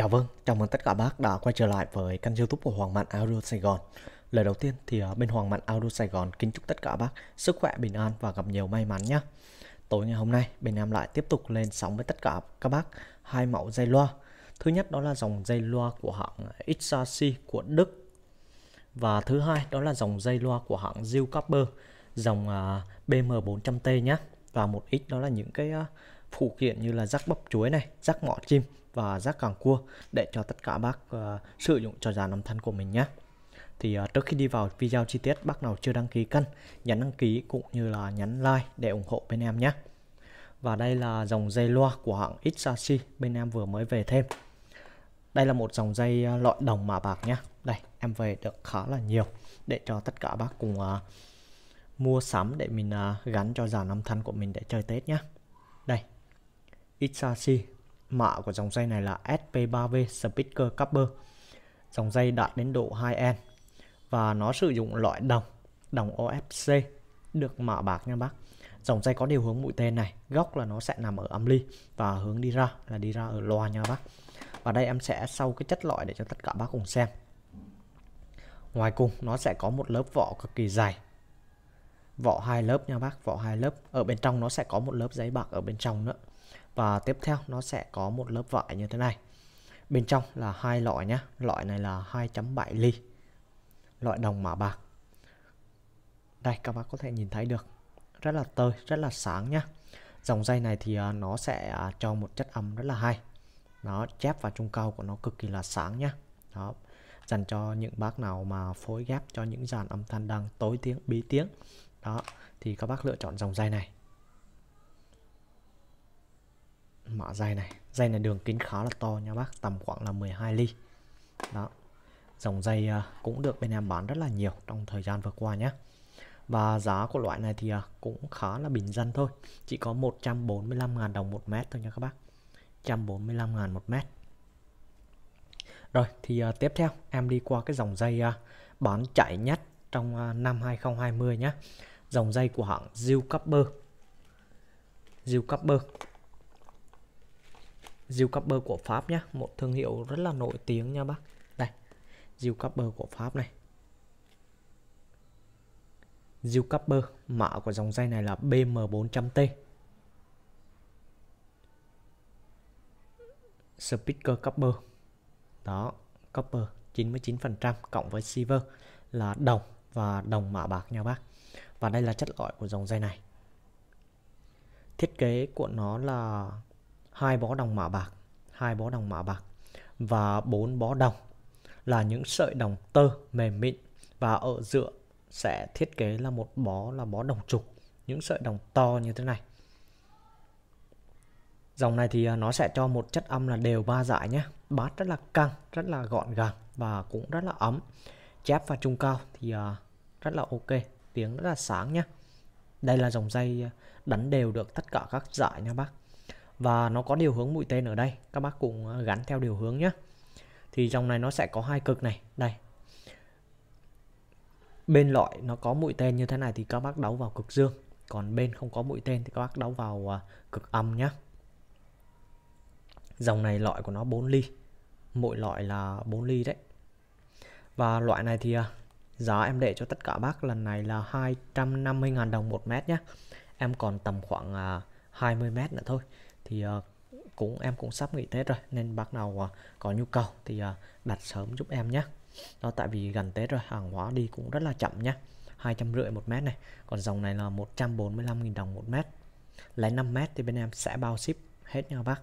Chào vâng, chào mừng tất cả bác đã quay trở lại với kênh youtube của Hoàng Mạn Audio Sài Gòn Lời đầu tiên thì à, bên Hoàng Mạn Audio Sài Gòn kính chúc tất cả bác sức khỏe, bình an và gặp nhiều may mắn nhé Tối ngày hôm nay, bên em lại tiếp tục lên sóng với tất cả các bác hai mẫu dây loa Thứ nhất đó là dòng dây loa của hãng XRC của Đức Và thứ hai đó là dòng dây loa của hãng Zilcaper dòng à, BM400T nhé Và một ít đó là những cái à, phụ kiện như là rắc bắp chuối này, rắc mỏ chim và rác càng cua để cho tất cả bác uh, sử dụng cho dàn dạ âm thanh của mình nhé. Thì uh, trước khi đi vào video chi tiết bác nào chưa đăng ký kênh, nhấn đăng ký cũng như là nhấn like để ủng hộ bên em nhé. Và đây là dòng dây loa của hãng Ixashi bên em vừa mới về thêm. Đây là một dòng dây ờ, loại đồng mạ bạc nhé. Đây, em về được khá là nhiều để cho tất cả bác cùng uh, mua sắm để mình uh, gắn cho dàn dạ âm thanh của mình để chơi Tết nhé. Đây, Hitachi. Mạ của dòng dây này là SP3V Speaker Copper. Dòng dây đạt đến độ high n và nó sử dụng loại đồng, đồng OFC được mạ bạc nha bác. Dòng dây có điều hướng mũi tên này, góc là nó sẽ nằm ở âm ly và hướng đi ra là đi ra ở loa nha bác. Và đây em sẽ sau cái chất loại để cho tất cả bác cùng xem. Ngoài cùng nó sẽ có một lớp vỏ cực kỳ dày vỏ hai lớp nha bác vỏ hai lớp ở bên trong nó sẽ có một lớp giấy bạc ở bên trong nữa và tiếp theo nó sẽ có một lớp vải như thế này bên trong là hai loại nhé loại này là 2.7 ly loại đồng mã bạc đây các bác có thể nhìn thấy được rất là tơi rất là sáng nhá dòng dây này thì à, nó sẽ à, cho một chất âm rất là hay nó chép và trung cao của nó cực kỳ là sáng nhá đó dành cho những bác nào mà phối ghép cho những dàn âm thanh đang tối tiếng bí tiếng đó thì các bác lựa chọn dòng dây này mã dây này dây này đường kính khá là to nha bác tầm khoảng là 12 ly đó dòng dây à, cũng được bên em bán rất là nhiều trong thời gian vừa qua nhé và giá của loại này thì à, cũng khá là bình dân thôi chỉ có 145.000 đồng một mét thôi nha các bác 145.000 một mét rồi thì à, tiếp theo em đi qua cái dòng dây bán chạy nhất trong năm 2020 nhé. Dòng dây của hãng Zillcopper. Zillcopper Dill Copper của Pháp nhé Một thương hiệu rất là nổi tiếng nha bác Đây Dill Copper của Pháp này Dill Copper Mã của dòng dây này là BM400T Speaker Copper Đó Copper 99% cộng với Silver là đồng và đồng mạ bạc nha bác Và đây là chất lõi của dòng dây này Thiết kế của nó là hai bó đồng mã bạc hai bó đồng mã bạc và bốn bó đồng là những sợi đồng tơ mềm mịn và ở giữa sẽ thiết kế là một bó là bó đồng trục những sợi đồng to như thế này dòng này thì à, nó sẽ cho một chất âm là đều ba dải nhé bát rất là căng rất là gọn gàng và cũng rất là ấm chép và trung cao thì à, rất là ok tiếng rất là sáng nhé đây là dòng dây à, đánh đều được tất cả các dải nha bác và nó có điều hướng mũi tên ở đây các bác cùng ờ, gắn theo điều hướng nhé thì dòng này nó sẽ có hai cực này đây bên loại nó có mũi tên như thế này thì các bác đấu vào cực dương còn bên không có mũi tên thì các bác đấu vào ờ, cực âm nhé dòng này loại của nó 4 ly mỗi loại là 4 ly đấy và loại này thì ờ, giá em để cho tất cả bác lần này là 250.000 đồng một mét nhé em còn tầm khoảng 20 mét nữa thôi thì uh, cũng em cũng sắp nghỉ Tết rồi nên bác nào uh, có nhu cầu thì uh, đặt sớm giúp em nhé đó tại vì gần Tết rồi hàng hóa đi cũng rất là chậm nhé hai trăm rưỡi một mét này còn dòng này là 145.000 đồng một mét lấy 5 mét thì bên em sẽ bao ship hết nha bác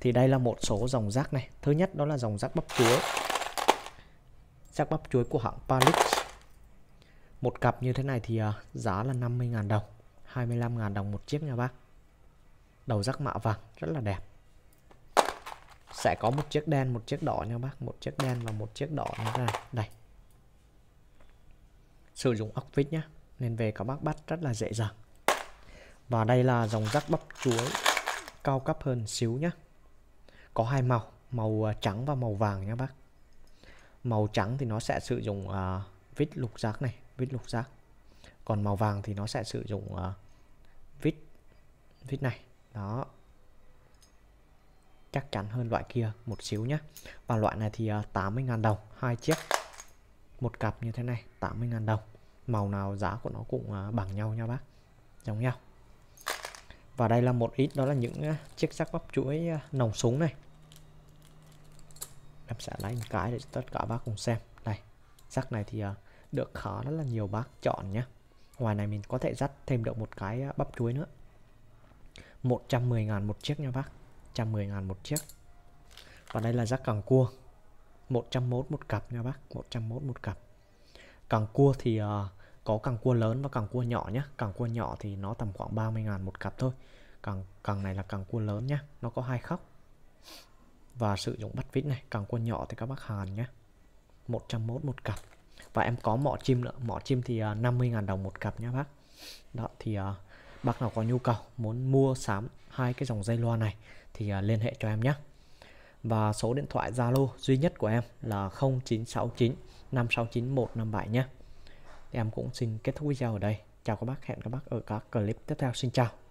thì đây là một số dòng rác này thứ nhất đó là dòng rác bắp chuối rác bắp chuối của hãng Palix một cặp như thế này thì uh, giá là 50.000 đồng 25.000 đồng một chiếc nha bác đầu rắc mạ vàng rất là đẹp sẽ có một chiếc đen một chiếc đỏ nha bác một chiếc đen và một chiếc đỏ như thế này đây sử dụng ốc vít nhá nên về các bác bắt rất là dễ dàng và đây là dòng rắc bắp chuối cao cấp hơn xíu nhá có hai màu màu à, trắng và màu vàng nhá bác màu trắng thì nó sẽ sử dụng uh, vít lục giác này vít lục giác còn màu vàng thì nó sẽ sử dụng uh, vít vít này đó chắc chắn hơn loại kia một xíu nhé và loại này thì 80.000 à, đồng hai chiếc một cặp như thế này 80.000 đồng màu nào giá của nó cũng à, bằng nhau nha bác giống nhau và đây là một ít đó là những à, chiếc sắc bắp chuỗi nồng súng này em sẽ lấy một cái để tất cả bác cùng xem đây sắc này thì được khá rất là nhiều bác chọn nhé ngoài này mình có thể dắt thêm được một cái bắp chuối nữa 110 ngàn một chiếc nha bác 110 ngàn một chiếc Và đây là giá càng cua 101 một cặp nha bác 101 một cặp Càng cua thì uh, có càng cua lớn và càng cua nhỏ nhé Càng cua nhỏ thì nó tầm khoảng 30 ngàn một cặp thôi Càng, càng này là càng cua lớn nhé Nó có hai khóc Và sử dụng bắt vít này Càng cua nhỏ thì các bác hàn nhé 101 một cặp Và em có mỏ chim nữa Mỏ chim thì uh, à, 50 ngàn đồng một cặp nha bác Đó thì uh, bác nào có nhu cầu muốn mua sắm hai cái dòng dây loa này thì à, liên hệ cho em nhé và số điện thoại Zalo duy nhất của em là 0969 569 157 nhé. Em cũng xin kết thúc video ở đây. Chào các bác, hẹn các bác ở các clip tiếp theo. Xin chào.